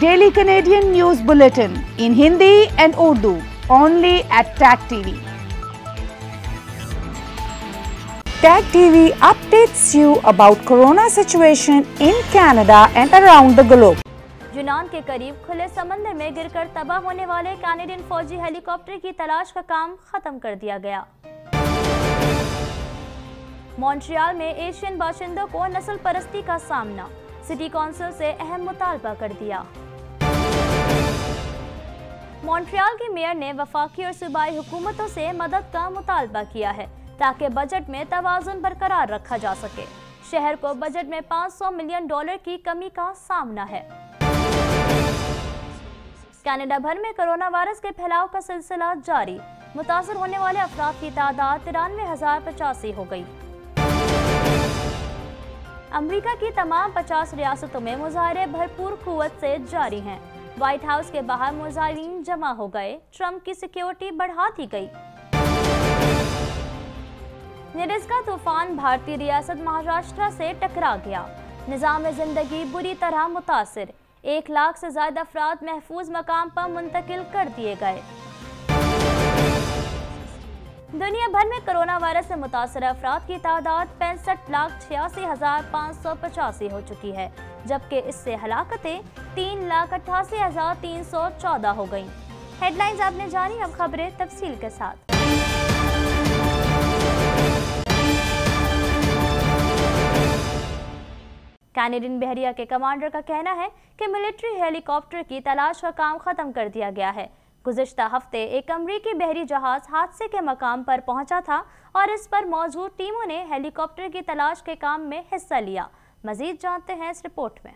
Daily Canadian news bulletin in Hindi and Urdu only at tag TV tag TV updates you about corona situation in Canada and around the globe यूनान के करीब खुले समंदर में गिरकर तबाह होने वाले कैनेडियन फौजी हेलीकॉप्टर की तलाश का काम खत्म कर दिया गया मॉन्ट्रियल में एशियन बाशिंदों को नस्ल परस्ती का सामना सिटी काउंसिल से अहम मुतालबा कर दिया मॉन्ट्रियल के मेयर ने वफाकी और सूबाई हुकूमतों से मदद का मुतालबा किया है ताकि बजट में तोज़ुन बरकरार रखा जा सके शहर को बजट में 500 मिलियन डॉलर की कमी का सामना है कनाडा भर में कोरोना वायरस के फैलाव का सिलसिला जारी मुतासर होने वाले अफराद की तादाद तिरानवे हजार पचासी हो गई अमरीका की तमाम पचास रियासतों में मुजाहरे भरपूर कुत से जारी हैं व्हाइट हाउस के बाहर मुजाहन जमा हो गए ट्रंप की सिक्योरिटी बढ़ा दी गई निरिस्का तूफान भारतीय रियासत महाराष्ट्र से टकरा गया निज़ाम ज़िंदगी बुरी तरह मुतासर एक लाख से ज्यादा अफराद महफूज मकाम पर मुंतकिल कर दिए गए दुनिया भर में कोरोना वायरस से मुतासर अफराद की तादाद पैंसठ लाख छियासी हजार पाँच सौ पचासी हो चुकी है जबकि इससे हलाकतें तीन लाख अट्ठासी हजार तीन सौ चौदह हो गयी हेडलाइंस आपने जानी अब खबरें तफसील के साथ कैनेडियन बहरिया के कमांडर का कहना है कि मिलिट्री हेलीकॉप्टर की तलाश का काम खत्म कर दिया गया है गुजशत हफ्ते एक अमरीकी बहरी जहाज हादसे के मकाम पर पहुंचा था और इस पर मौजूद टीमों ने हेलीकॉप्टर की तलाश के काम में हिस्सा लिया मजीद जानते हैं इस रिपोर्ट में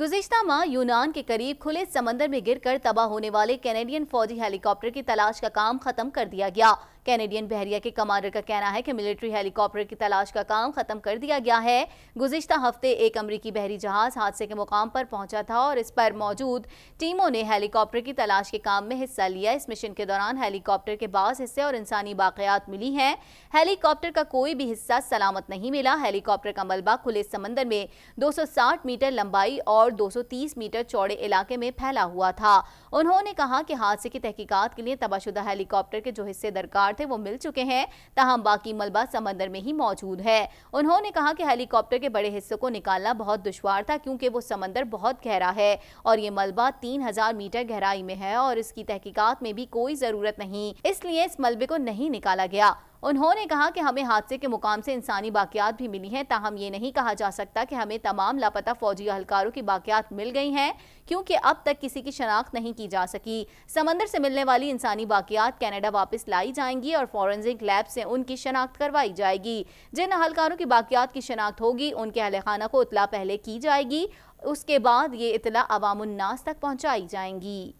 गुजशत माह यूनान के करीब खुले समंदर में गिरकर तबाह होने वाले कैनेडियन फौजी हेलीकॉप्टर की तलाश का काम खत्म कर दिया गया कैनेडियन बहरिया के कमांडर का कहना है कि मिलिट्री हेलीकॉप्टर की तलाश का काम खत्म कर दिया गया है गुजशत हफ्ते एक अमरीकी बहरी जहाज हादसे के मुकाम पर पहुंचा था और इस पर मौजूद टीमों ने हेलीकॉप्टर की तलाश के काम में हिस्सा लिया इस मिशन के दौरान हेलीकॉप्टर के बाद हिस्से और इंसानी बाकियात मिली हैं हेलीकॉप्टर का कोई भी हिस्सा सलामत नहीं मिला हेलीकॉप्टर का मलबा खुले समंदर में 260 मीटर लंबाई और 230 मीटर चौड़े इलाके में फैला हुआ था उन्होंने कहा कि हादसे की तहकीकात के लिए तबाशुदा हेलीकॉप्टर के जो हिस्से दरकार थे वो मिल चुके हैं तहम बाकी मलबा समंदर में ही मौजूद है उन्होंने कहा कि हेलीकॉप्टर के बड़े हिस्सों को निकालना बहुत दुशवार था क्योंकि वो समंदर बहुत गहरा है और ये मलबा तीन हजार मीटर गहराई में है और इसकी तहकीकत में भी कोई जरूरत नहीं इसलिए इस मलबे को नहीं निकाला गया उन्होंने कहा कि हमें हादसे के मुकाम से इंसानी बाकियात भी मिली हैं ताहम ये नहीं कहा जा सकता कि हमें तमाम लापता फौजी अहलकारों की बाकियात मिल गई हैं क्योंकि अब तक किसी की शनाख्त नहीं की जा सकी समंदर से मिलने वाली इंसानी बाकियात कनाडा वापस लाई जाएंगी और फॉरेंसिक लैब से उनकी शनाख्त करवाई जाएगी जिन अहलकारों की बाकियात की शनाख्त होगी उनके अहल खाना को इतला पहले की जाएगी उसके बाद ये इतला अवामनास तक पहुँचाई जाएंगी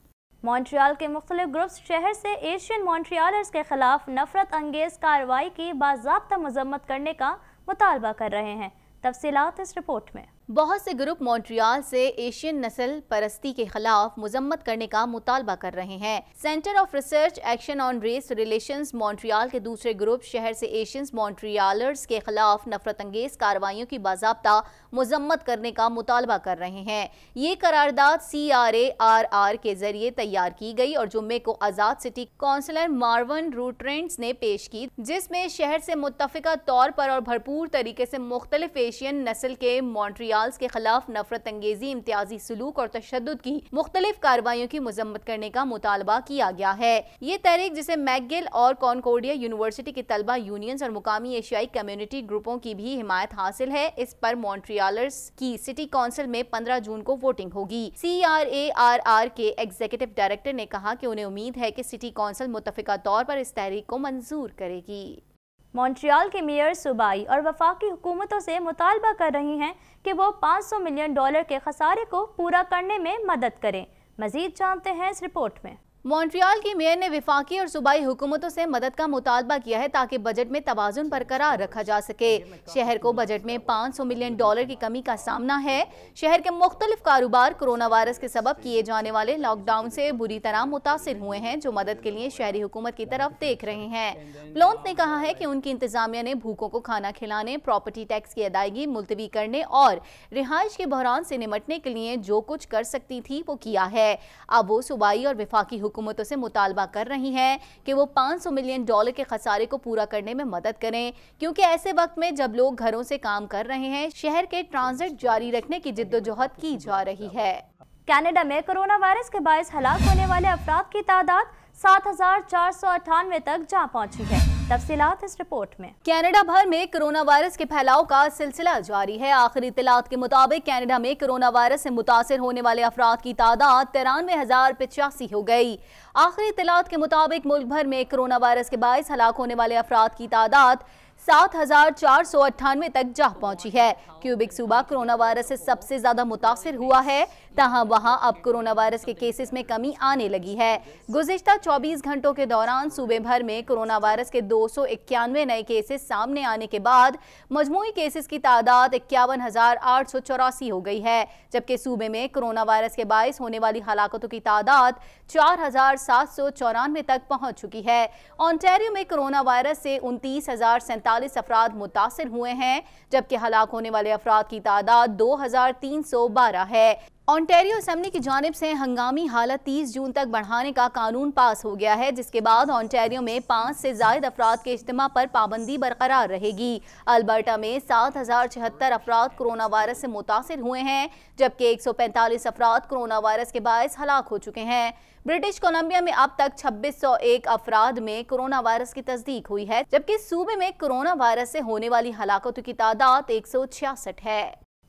मॉन्ट्रियाल के मुख्तलिफ ग्रुप्स शहर से एशियन मॉन्ट्रियालर्स के खिलाफ नफरत अंगेज़ कार्रवाई की बाबा मजम्मत करने का मुतालबा कर रहे हैं तफसीत इस रिपोर्ट में बहुत से ग्रुप मॉन्ट्रियल से एशियन नस्ल परस्ती के खिलाफ मजम्मत करने का मुतालबा कर रहे हैं centre of research action on race relations Montreal के दूसरे ग्रुप शहर से एशियंस मॉन्ट्रियालर्स के खिलाफ नफरत अंगेज कार्रवाइयों की बाबा मजम्मत करने का मुतालबा कर रहे हैं ये करारदाद C R A R R के जरिए तैयार की गई और जुम्मे को आजाद सिटी काउंसलर मार्वन रूट्रेंट्स ने पेश की जिसमें शहर से मुतफ़ा तौर पर और भरपूर तरीके से मुख्तलिफ एशियन नस्ल के मॉन्ट्रिया इम्तियाज के खिलाफ नफरत अंगेजी इम्तियाजी सलूक और तशद की मुख्तलिफ कार्रवाइयों की मजम्मत करने का मुतालबा किया गया है ये तहरीक जिसे मैकगिल और कॉनकोडिया यूनिवर्सिटी के तलबा यूनियंस और मुकामी एशियाई कम्यूनिटी ग्रुपों की भी हिमायत हासिल है इस पर मॉन्ट्रियालर्स की सिटी काउंसिल में पंद्रह जून को वोटिंग होगी C R A R R के एग्जीक्यूटिव डायरेक्टर ने कहा की उन्हें उम्मीद है की सिटी काउंसिल मुतफिका तौर पर इस तहरीक को मंजूर करेगी मॉन्ट्रियाल के मेयर सूबाई और वफाकी हुकूमतों से मुतालबा कर रही हैं कि वो 500 मिलियन डॉलर के खसारे को पूरा करने में मदद करें मज़ीद जानते हैं इस रिपोर्ट में मॉन्ट्रियाल की मेयर ने विफाकी और सूबाई हुकूमतों से मदद का मुतालबा किया है ताकि बजट में तोज़ुन बरकरार रखा जा सके शहर को बजट में 500 मिलियन डॉलर की कमी का सामना है शहर के मुख्तलिफ कारोबार कोरोना वायरस के सबब किए जाने वाले लॉकडाउन से बुरी तरह मुतासर हुए हैं जो मदद के लिए शहरी हुकूमत की तरफ देख रहे हैं प्लोन्त ने कहा है कि उनकी इंतजामिया ने भूखों को खाना खिलाने प्रॉपर्टी टैक्स की अदायगी मुलतवी करने और रिहाइश के बहरान से निमटने के लिए जो कुछ कर सकती थी वो किया है अब वो सूबाई और विफाकी हुकूमतों से मुतालबा कर रही हैं कि वो पाँच सौ मिलियन डॉलर के खसारे को पूरा करने में मदद करें क्योंकि ऐसे वक्त में जब लोग घरों से काम कर रहे हैं शहर के ट्रांजिट जारी रखने की जिद्दोजहद की जा रही है कनाडा में कोरोना वायरस के बायस हलाक होने वाले अफराद की तादाद सात तक जा पहुंची है तफसीत इस रिपोर्ट में कनाडा भर में कोरोना वायरस के फैलाव का सिलसिला जारी है आखिरी इतलात के मुताबिक कनाडा में कोरोना वायरस से मुतासर होने वाले अफराद की तादाद तिरानवे हजार पिचासी हो गई आखिरी इतलात के मुताबिक मुल्क भर में कोरोना वायरस के बायस हलाक होने वाले अफराद की तादाद सात हजार चार सौ अट्ठानवे तक जा पहुंची है क्यूबिक सूबा कोरोना वायरस से सबसे ज्यादा मुतासर हुआ है तहा वहां अब कोरोना वायरस के केसेस में कमी आने लगी है गुजशत 24 घंटों के दौरान सूबे भर में कोरोना वायरस के दो नए केसेस सामने आने के बाद मजमू केसेस की तादाद इक्यावन हो गई है जबकि सूबे में कोरोना वायरस के बायस होने वाली हलाकतों की तादाद चार तक पहुँच चुकी है ऑन्टेरियो में कोरोना वायरस से उनतीस हजार उनतालीस अफराद मुतासर हुए हैं जबकि हलाक होने वाले अफराद की तादाद दो है ऑन्टेरियो असम्बली की जानब से हंगामी हालत 30 जून तक बढ़ाने का कानून पास हो गया है जिसके बाद ऑन्टेरियो में पाँच से जायद अफराद के इज्तम पर पाबंदी बरकरार रहेगी अल्बर्टा में सात हज़ार छिहत्तर अफराद कोरोना वायरस से मुतासर हुए हैं जबकि एक सौ पैंतालीस अफराद कोरोना वायरस के बायस हलाक हो चुके हैं ब्रिटिश कोलंबिया में अब तक छब्बीस सौ एक अफराद में कोरोना वायरस की तस्दीक हुई है जबकि सूबे में कोरोना वायरस से होने वाली हलाकतों की तादाद एक सौ छियासठ है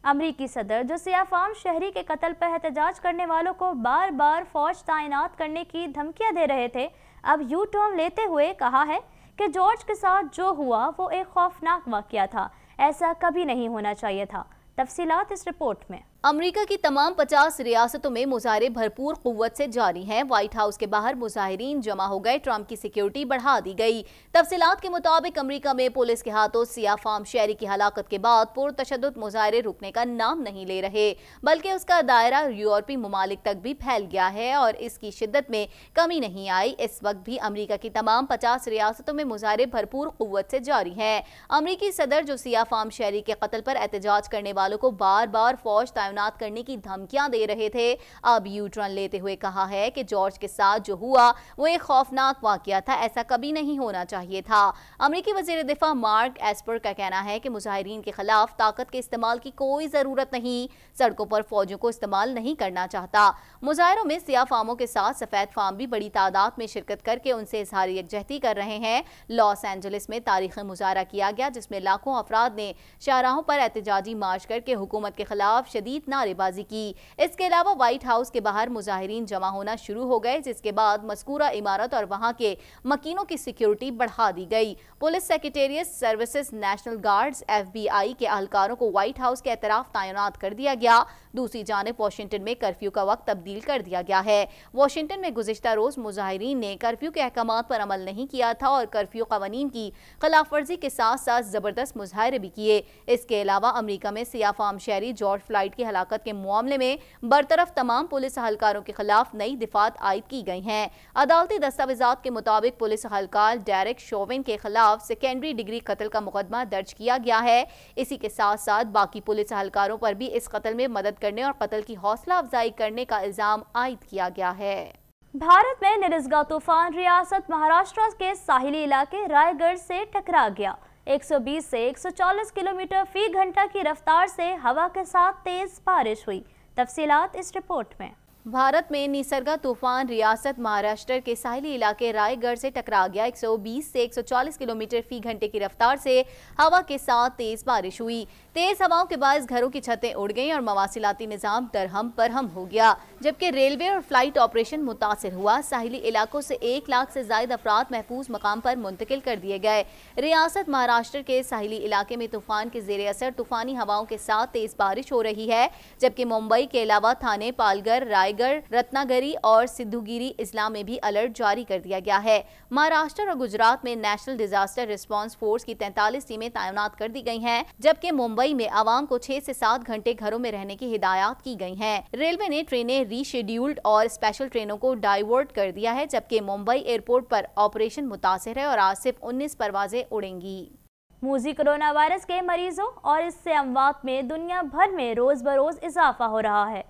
अमरीकी सदर जो सियाफाम शहरी के कत्ल पर एहतजाज करने वालों को बार बार फौज तैनात करने की धमकियां दे रहे थे अब यू टर्न लेते हुए कहा है कि जॉर्ज के साथ जो हुआ वो एक खौफनाक वाक़ था ऐसा कभी नहीं होना चाहिए था तफसीत इस रिपोर्ट में अमेरिका की तमाम 50 रियासतों में मुजाहरे भरपूर कुत से जारी हैं व्हाइट हाउस के बाहर मुजाहरीन जमा हो गए ट्रंप की सिक्योरिटी बढ़ा दी गई तफसीत के मुताबिक अमेरिका में पुलिस के हाथों सियाफाम शहरी की हलाकत के बाद पुरतशद मुजाहरे रुकने का नाम नहीं ले रहे बल्कि उसका दायरा यूरोपी ममालिक तक भी फैल गया है और इसकी शिद्दत में कमी नहीं आई इस वक्त भी अमरीका की तमाम पचास रियासतों में मुजाहरे भरपूर कुत से जारी हैं अमरीकी सदर जो सियाफाम शहरी के कतल पर एहतजाज करने वालों को बार बार फौज तैनात करने की धमकियां दे रहे थे अब यूट्रन लेते हुए कहा है कि जॉर्ज के साथ जो हुआ वो एक खौफनाक वाक्य था ऐसा कभी नहीं होना चाहिए था अमरीकी वजीर दिफा मार्क एस्पर का कहना है कि मुजाहरीन के खिलाफ ताकत के इस्तेमाल की कोई ज़रूरत नहीं सड़कों पर फौजों को इस्तेमाल नहीं करना चाहता मुजाहरों में सिया फार्मों के साथ सफ़ेद फार्म भी बड़ी तादाद में शिरकत करके उनसे इजहार यकजहती कर रहे हैं लॉस एंजलिस में तारीख मुजाहरा किया गया जिसमें लाखों अफराद ने शाहराहों पर एहतजाजी मार्च करके हुकूमत के खिलाफ शदीद शदीद नारेबाजी की इसके अलावा व्हाइट हाउस के बाहर मुजाहरीन जमा होना शुरू हो गए जिसके बाद मस्कूरा इमारत और वहाँ के मकीनों की सिक्योरिटी बढ़ा दी गई police secretariat services national guards FBI के अहलकारों को व्हाइट हाउस के एतराफ तैनात कर दिया गया दूसरी जानब वाशिंगटन में कर्फ्यू का वक्त तब्दील कर दिया गया है वाशिंगटन में गुजशत रोज मुजाहरीन ने कर्फ्यू के अहकाम पर अमल नहीं किया था और कर्फ्यू कवानीन की खिलाफ वर्जी के साथ साथ जबरदस्त मुजाहरे भी किए इसके अलावा अमरीका में सियाफाम शहरी जॉर्ज फ्लाइट के हलाकत के मामले में बरतरफ तमाम पुलिस अहलकारों के खिलाफ नई दिफात आयद की गई हैं अदालती दस्तावेजा के मुताबिक पुलिस अहलकार डायरेक्ट शोविन के खिलाफ सेकेंडरी डिग्री कत्ल का मुकदमा दर्ज किया गया है इसी के साथ साथ बाकी पुलिस अहलकारों पर भी इस कत्ल में मदद करने और कत्ल की हौसला अफजाई करने का इल्ज़ाम आयद किया गया है भारत में निरजगा तूफान रियासत महाराष्ट्र के साहिली इलाके रायगढ़ से टकरा गया 120 से 140 किलोमीटर फी घंटा की रफ्तार से हवा के साथ तेज बारिश हुई तफसीत इस रिपोर्ट में भारत में निसर्गा तूफान रियासत महाराष्ट्र के साहली इलाके रायगढ़ से टकरा गया 120 से 140 किलोमीटर फी घंटे की रफ्तार से हवा के साथ तेज बारिश हुई तेज हवाओं के बाद घरों की छतें उड़ गईं और मवासिलाती निज़ाम दरहम पर हम हो गया जबकि रेलवे और फ्लाइट ऑपरेशन मुतासर हुआ साहिली इलाकों से एक लाख से जायद अफराद महफूज मकाम पर मुंतकिल कर दिए गए रियासत महाराष्ट्र के साहिली इलाके में तूफान के जेर असर तूफानी हवाओं के साथ तेज बारिश हो रही है जबकि मुंबई के अलावा थाने पालगढ़ रायगढ़ रत्नागिरी और सिद्धूगिरी इजला में भी अलर्ट जारी कर दिया गया है महाराष्ट्र और गुजरात में नेशनल डिजास्टर रिस्पॉन्स फोर्स की तैंतालीस टीमें तैनात कर दी गई है जबकि मुंबई में आवाम को छह से सात घंटे घरों में रहने की हिदायत की गई है रेलवे ने ट्रेनें रीशेड्यूल्ड और स्पेशल ट्रेनों को डाइवर्ट कर दिया है जबकि मुंबई एयरपोर्ट पर ऑपरेशन मुतासर है और आज सिर्फ उन्नीस परवाजें उड़ेंगी मूजी कोरोना वायरस के मरीजों और इससे अमवात में दुनिया भर में रोज़ बरोज़ इजाफा हो रहा है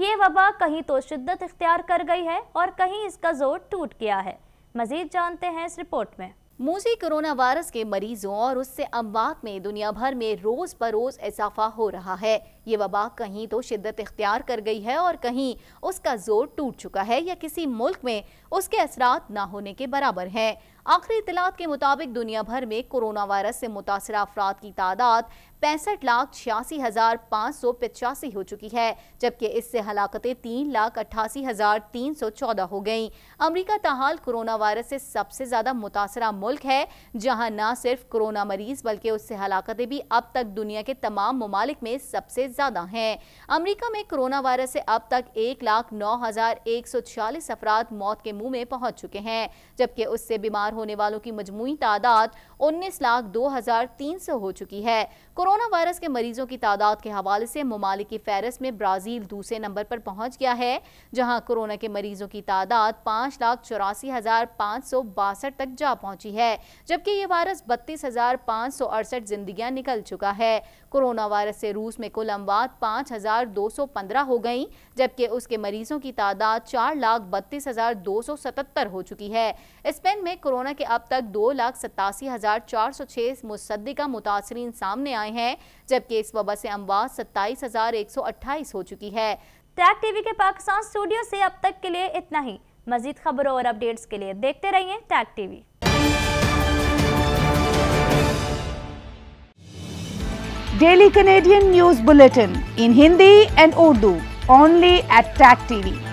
ये वबा कहीं तो शिद्दत इख्तियार कर गई है और कहीं इसका जोर टूट गया है मजीद जानते हैं इस रिपोर्ट में मूजी कोरोना वायरस के मरीजों और उससे अमवात में दुनिया भर में रोज बरोज इजाफा हो रहा है ये वबा कहीं तो शिद्दत इख्तियार कर गई है और कहीं उसका जोर टूट चुका है या किसी मुल्क में उसके असरा ना होने के बराबर हैं आखिरी इतलात के मुताबिक दुनिया भर में कोरोना वायरस से मुतासर अफराद की तादाद पैंसठ लाख छियासी हज़ार पाँच सौ पचासी हो चुकी है जबकि इससे हलाकतें तीन लाख अट्ठासी हज़ार तीन सौ चौदह हो गईं। अमरीका तहाल कोरोना वायरस से सबसे ज़्यादा मुतासर मुल्क है जहां न सिर्फ कोरोना मरीज बल्कि उससे हलाकतें भी अब तक दुनिया के तमाम ममालिक में सबसे ज़्यादा हैं अमरीका में कोरोना वायरस से अब तक एक लाख नौ हज़ार एक सौ छियालीस अफराद मौत के मुंह में पहुंच चुके हैं जबकि उससे बीमार होने वालों की मजमू तादाद उन्नीस लाख दो हजार तीन सौ हो चुकी है कोरोना वायरस के मरीजों की तादाद के हवाले से ममालिक फहरस में ब्राज़ील दूसरे नंबर पर पहुंच गया है जहां कोरोना के मरीजों की तादाद पाँच लाख चौरासी हजार पाँच सौ बासठ तक जा पहुंची है जबकि ये वायरस बत्तीस हजार पाँच सौ अड़सठ जिंदगियां निकल चुका है कोरोना वायरस से रूस में कुल अमवात पाँच हजार दो सौ पंद्रह हो गई जबकि उसके मरीजों की तादाद चार लाख बत्तीस हजार दो सौ सतहत्तर हो चुकी है स्पेन में कोरोना कोरोना के अब तक दो लाख सतासी हज़ार चार सौ छह मुसदा मुतासरी सामने आए हैं जबकि इस वबा से अमवा सत्ताईस हज़ार एक सौ अट्ठाईस हो चुकी है ट्रैक टीवी के पाकिस्तान स्टूडियो से अब तक के लिए इतना ही मजीद खबरों और अपडेट्स के लिए देखते रहिए track TV daily Canadian news bulletin in Hindi and Urdu only at track TV